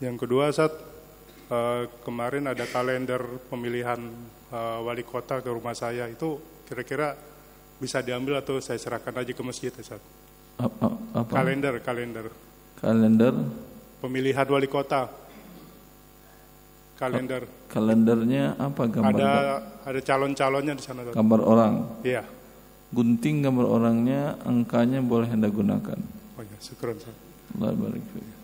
Yang kedua, saat uh, eh, kemarin ada kalender pemilihan uh, wali kota ke rumah saya itu kira-kira bisa diambil atau saya serahkan aja ke masjid, ya, saat Apa, apa? Kalender, kalender. Kalender? Pemilihan wali kota. Kalender. Kalendernya apa gambar? Ada ada calon-calonnya di sana. Gambar orang. Iya. Gunting gambar orangnya, angkanya boleh Anda gunakan. Oh ya, syukur. Allah barik